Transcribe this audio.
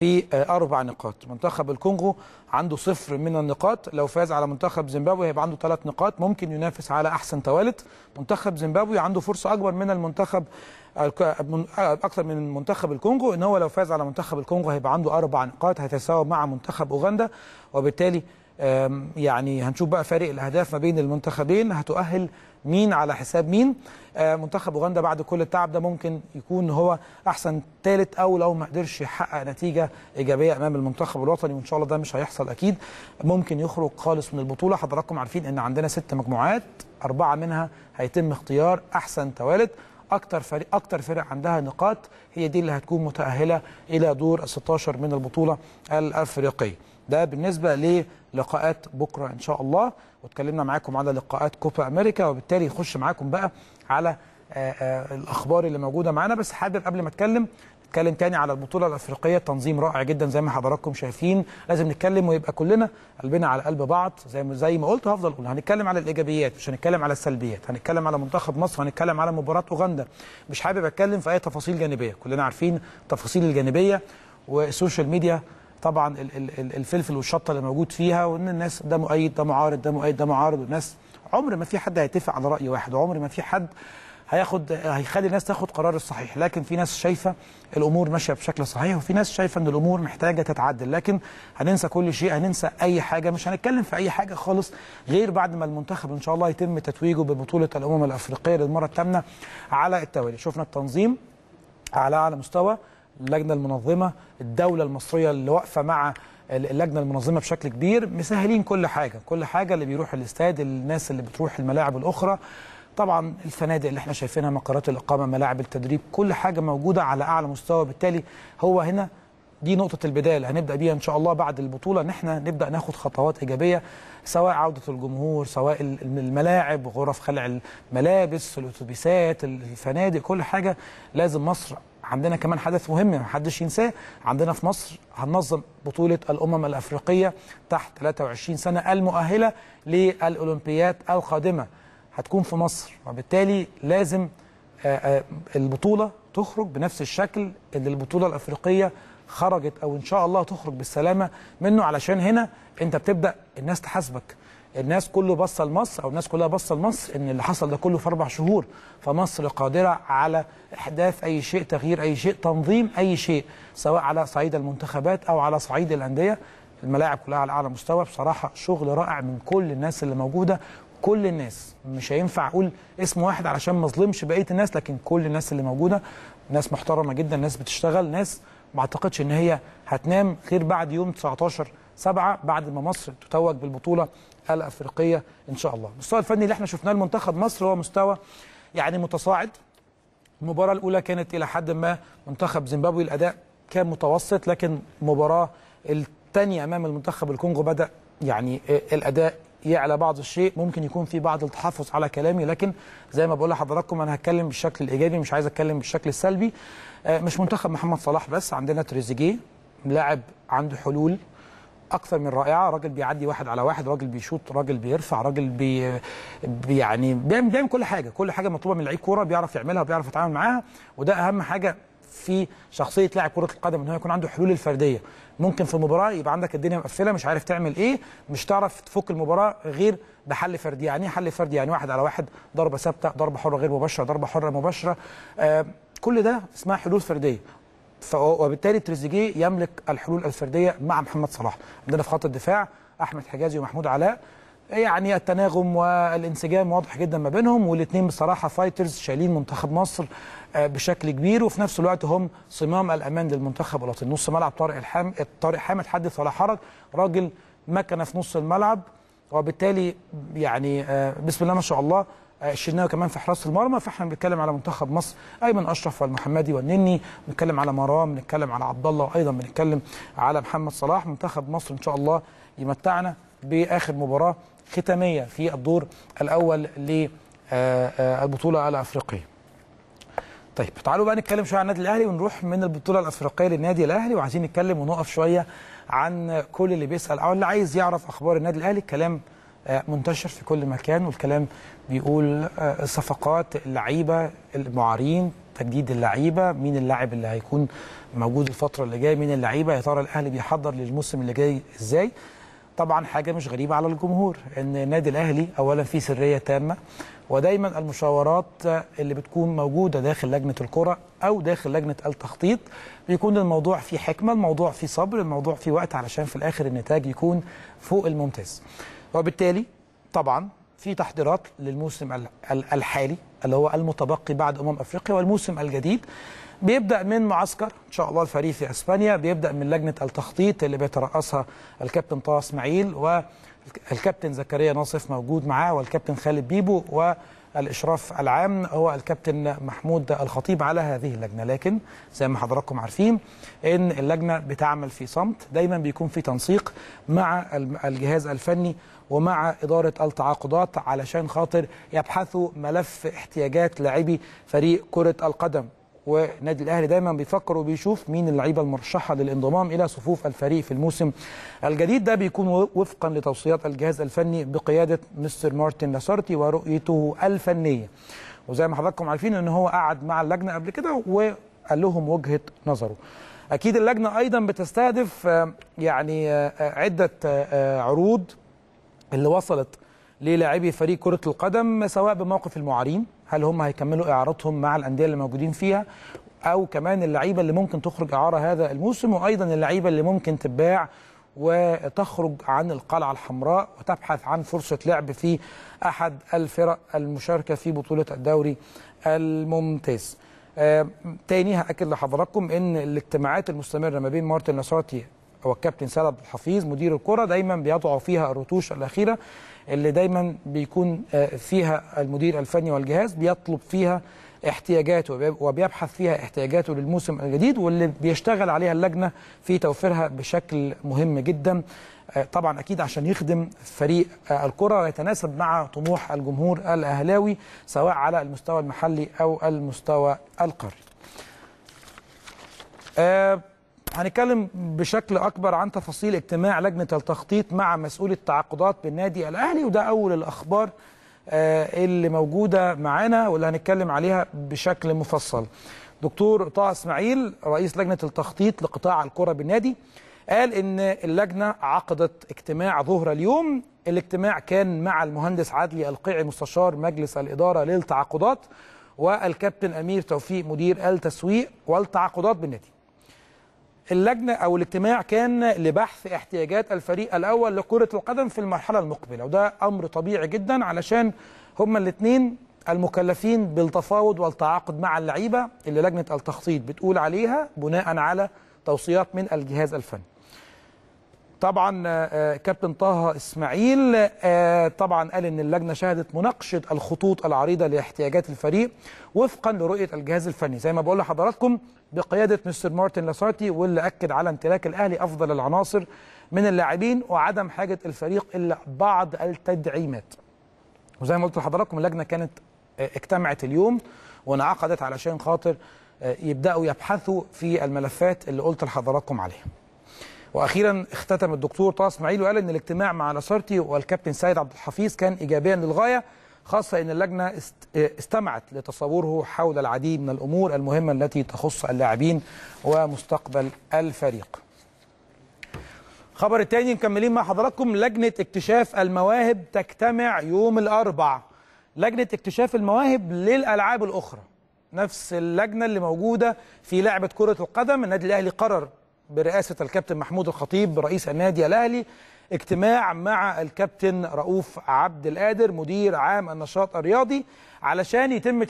في آه، أربع نقاط منتخب الكونغو عنده صفر من النقاط لو فاز على منتخب زيمبابوي هيبقى عنده ثلاث نقاط ممكن ينافس على أحسن توالت منتخب زيمبابوي عنده فرصة أكبر من المنتخب آه، أكثر من منتخب الكونغو إن هو لو فاز على منتخب الكونغو هيبقى عنده أربع نقاط هيتساوى مع منتخب أوغندا وبالتالي يعني هنشوف بقى فارق الاهداف ما بين المنتخبين هتؤهل مين على حساب مين آه، منتخب اوغندا بعد كل التعب ده ممكن يكون هو احسن ثالث او لو ما قدرش يحقق نتيجه ايجابيه امام المنتخب الوطني وان شاء الله ده مش هيحصل اكيد ممكن يخرج خالص من البطوله حضراتكم عارفين ان عندنا ست مجموعات اربعه منها هيتم اختيار احسن توالد اكتر فريق اكتر فرق عندها نقاط هي دي اللي هتكون متاهله الى دور ال 16 من البطوله الافريقيه ده بالنسبه للقاءات بكره ان شاء الله واتكلمنا معاكم على لقاءات كوبا امريكا وبالتالي يخش معاكم بقى على آه، آه، الاخبار اللي موجوده معانا بس حابب قبل ما اتكلم نتكلم تاني على البطوله الافريقيه تنظيم رائع جدا زي ما حضراتكم شايفين لازم نتكلم ويبقى كلنا قلبنا على قلب بعض زي ما زي ما قلت هفضل اقول هنتكلم على الايجابيات مش هنتكلم على السلبيات هنتكلم على منتخب مصر هنتكلم على مباراه اوغندا مش حابب اتكلم في اي تفاصيل جانبيه كلنا عارفين التفاصيل الجانبيه والسوشيال ميديا طبعا الفلفل والشطه اللي موجود فيها وان الناس ده مؤيد ده معارض ده مؤيد ده معارض والناس عمر ما في حد هيتفق على راي واحد عمر ما في حد هياخد هيخلي الناس تاخد قرار الصحيح لكن في ناس شايفه الامور ماشيه بشكل صحيح وفي ناس شايفه ان الامور محتاجه تتعدل لكن هننسى كل شيء هننسى اي حاجه مش هنتكلم في اي حاجه خالص غير بعد ما المنتخب ان شاء الله يتم تتويجه ببطوله الامم الافريقيه للمره الثامنه على التوالي شفنا التنظيم على اعلى مستوى اللجنه المنظمه الدوله المصريه اللي واقفه مع اللجنه المنظمه بشكل كبير مسهلين كل حاجه كل حاجه اللي بيروح الاستاد الناس اللي بتروح الملاعب الاخرى طبعا الفنادق اللي احنا شايفينها مقرات الاقامه ملاعب التدريب كل حاجه موجوده على اعلى مستوى بالتالي هو هنا دي نقطة البداية اللي هنبدأ بيها إن شاء الله بعد البطولة إن إحنا نبدأ ناخد خطوات إيجابية سواء عودة الجمهور سواء الملاعب غرف خلع الملابس الأتوبيسات الفنادق كل حاجة لازم مصر عندنا كمان حدث مهم ما حدش ينساه عندنا في مصر هننظم بطولة الأمم الأفريقية تحت 23 سنة المؤهلة للأولمبيات القادمة هتكون في مصر وبالتالي لازم آه، آه، البطولة تخرج بنفس الشكل اللي البطولة الأفريقية خرجت أو إن شاء الله تخرج بالسلامة منه علشان هنا أنت بتبدأ الناس تحاسبك الناس كله بص لمصر او الناس كلها بص لمصر ان اللي حصل ده كله في اربع شهور فمصر قادره على احداث اي شيء تغيير اي شيء تنظيم اي شيء سواء على صعيد المنتخبات او على صعيد الانديه الملاعب كلها على اعلى مستوى بصراحه شغل رائع من كل الناس اللي موجوده كل الناس مش هينفع اقول اسم واحد علشان ما اظلمش بقيه الناس لكن كل الناس اللي موجوده ناس محترمه جدا ناس بتشتغل ناس ما اعتقدش ان هي هتنام غير بعد يوم 19 7 بعد ما مصر تتوج بالبطوله الافريقيه ان شاء الله المستوى الفني اللي احنا شفناه لمنتخب مصر هو مستوى يعني متصاعد المباراه الاولى كانت الى حد ما منتخب زيمبابوي الاداء كان متوسط لكن المباراه الثانيه امام المنتخب الكونغو بدا يعني آه، الاداء يعلى بعض الشيء ممكن يكون في بعض التحفظ على كلامي لكن زي ما بقول لحضراتكم انا هتكلم بالشكل الايجابي مش عايز اتكلم بالشكل السلبي آه، مش منتخب محمد صلاح بس عندنا تريزيجيه لاعب عنده حلول اكثر من رائعه راجل بيعدي واحد على واحد راجل بيشوط راجل بيرفع راجل بي يعني بيعمل كل حاجه كل حاجه مطلوبه من لعيب كوره بيعرف يعملها وبيعرف يتعامل معاها وده اهم حاجه في شخصيه لاعب كره القدم ان هو يكون عنده حلول الفرديه ممكن في مباراه يبقى عندك الدنيا مقفله مش عارف تعمل ايه مش تعرف تفك المباراه غير بحل فردي يعني ايه حل فردي يعني واحد على واحد ضربه ثابته ضربه حره غير مباشره ضربه حره مباشره آه كل ده اسمها حلول فرديه وبالتالي تريزيجيه يملك الحلول الفرديه مع محمد صلاح عندنا في خط الدفاع احمد حجازي ومحمود علاء يعني التناغم والانسجام واضح جدا ما بينهم والاثنين بصراحه فايترز شايلين منتخب مصر آه، بشكل كبير وفي نفس الوقت هم صمام الامان للمنتخب الوطني نص ملعب طارق الحام طارق حامد حدث ولا حرج راجل مكنه في نص الملعب وبالتالي يعني آه، بسم الله ما شاء الله شلناه كمان في حراسه المرمى فاحنا بنتكلم على منتخب مصر ايمن اشرف والمحمدي والنني بنتكلم على مرام بنتكلم على عبد الله وايضا بنتكلم على محمد صلاح منتخب مصر ان شاء الله يمتعنا باخر مباراه ختاميه في الدور الاول للبطوله الافريقيه. طيب تعالوا بقى نتكلم شويه عن النادي الاهلي ونروح من البطوله الافريقيه للنادي الاهلي وعايزين نتكلم ونقف شويه عن كل اللي بيسال او اللي عايز يعرف اخبار النادي الاهلي الكلام آه، منتشر في كل مكان والكلام بيقول آه، صفقات اللعيبه المعارين تجديد اللعيبه مين اللاعب اللي هيكون موجود الفتره اللي جايه مين اللعيبه يا ترى الاهلي بيحضر للموسم اللي جاي ازاي طبعا حاجه مش غريبه على الجمهور ان النادي الاهلي اولا في سريه تامه ودايما المشاورات اللي بتكون موجوده داخل لجنه الكره او داخل لجنه التخطيط بيكون الموضوع فيه حكمه الموضوع فيه صبر الموضوع فيه وقت علشان في الاخر النتاج يكون فوق الممتاز وبالتالي طبعا في تحضيرات للموسم الحالي اللي هو المتبقي بعد أمم أفريقيا والموسم الجديد بيبدأ من معسكر إن شاء الله الفريق في أسبانيا بيبدأ من لجنة التخطيط اللي بيترأسها الكابتن طه إسماعيل والكابتن زكريا ناصف موجود معاه والكابتن خالد بيبو و الإشراف العام هو الكابتن محمود الخطيب على هذه اللجنة لكن زي ما حضراتكم عارفين إن اللجنة بتعمل في صمت دايما بيكون في تنسيق مع الجهاز الفني ومع إدارة التعاقدات علشان خاطر يبحثوا ملف احتياجات لاعبي فريق كرة القدم والنادي الاهلي دايما بيفكر وبيشوف مين اللعيبه المرشحه للانضمام الى صفوف الفريق في الموسم الجديد ده بيكون وفقا لتوصيات الجهاز الفني بقياده مستر مارتن لاسارتي ورؤيته الفنيه وزي ما حضراتكم عارفين ان هو قعد مع اللجنه قبل كده وقال لهم وجهه نظره اكيد اللجنه ايضا بتستهدف يعني عده عروض اللي وصلت للاعبي فريق كره القدم سواء بموقف المعارين هل هم هيكملوا اعارتهم مع الانديه اللي موجودين فيها او كمان اللعيبه اللي ممكن تخرج اعاره هذا الموسم وايضا اللعيبه اللي ممكن تتباع وتخرج عن القلعه الحمراء وتبحث عن فرصه لعب في احد الفرق المشاركه في بطوله الدوري الممتاز. آه تاني هاكد لحضراتكم ان الاجتماعات المستمره ما بين مارتن نصاتي والكابتن الكابتن الحفيظ مدير الكره دايما بيضعوا فيها الرتوش الاخيره اللي دايما بيكون آه، فيها المدير الفني والجهاز بيطلب فيها احتياجاته وبيبحث فيها احتياجاته للموسم الجديد واللي بيشتغل عليها اللجنه في توفيرها بشكل مهم جدا آه، طبعا اكيد عشان يخدم فريق آه، الكره ويتناسب مع طموح الجمهور الاهلاوي سواء على المستوى المحلي او المستوى القاري. هنتكلم بشكل اكبر عن تفاصيل اجتماع لجنه التخطيط مع مسؤول التعاقدات بالنادي الاهلي وده اول الاخبار آه، اللي موجوده معانا واللي هنتكلم عليها بشكل مفصل. دكتور طه اسماعيل رئيس لجنه التخطيط لقطاع الكره بالنادي قال ان اللجنه عقدت اجتماع ظهر اليوم الاجتماع كان مع المهندس عدلي القيعي مستشار مجلس الاداره للتعاقدات والكابتن امير توفيق مدير التسويق والتعاقدات بالنادي اللجنة أو الاجتماع كان لبحث احتياجات الفريق الأول لكرة القدم في المرحلة المقبلة وده أمر طبيعي جدا علشان هما الاثنين المكلفين بالتفاوض والتعاقد مع اللعيبة اللي لجنة التخطيط بتقول عليها بناء على توصيات من الجهاز الفني طبعا آه، آه، كابتن طه اسماعيل آه، طبعا قال ان اللجنه شهدت مناقشه الخطوط العريضه لاحتياجات الفريق وفقا لرؤيه الجهاز الفني زي ما بقول لحضراتكم بقياده مستر مارتن لاسارتي واللي اكد على امتلاك الاهلي افضل العناصر من اللاعبين وعدم حاجه الفريق الا بعض التدعيمات وزي ما قلت لحضراتكم اللجنه كانت اجتمعت اليوم وانعقدت علشان خاطر يبداوا يبحثوا في الملفات اللي قلت لحضراتكم عليها واخيرا اختتم الدكتور طه اسماعيل وقال ان الاجتماع مع لاسارتي والكابتن سيد عبد الحفيظ كان ايجابيا للغايه خاصه ان اللجنه استمعت لتصوره حول العديد من الامور المهمه التي تخص اللاعبين ومستقبل الفريق. خبر التاني مكملين مع حضراتكم لجنه اكتشاف المواهب تجتمع يوم الاربع. لجنه اكتشاف المواهب للالعاب الاخرى. نفس اللجنه اللي موجوده في لعبه كره القدم النادي الاهلي قرر برئاسة الكابتن محمود الخطيب رئيس النادي الأهلي اجتماع مع الكابتن رؤوف عبد القادر مدير عام النشاط الرياضي علشان يتم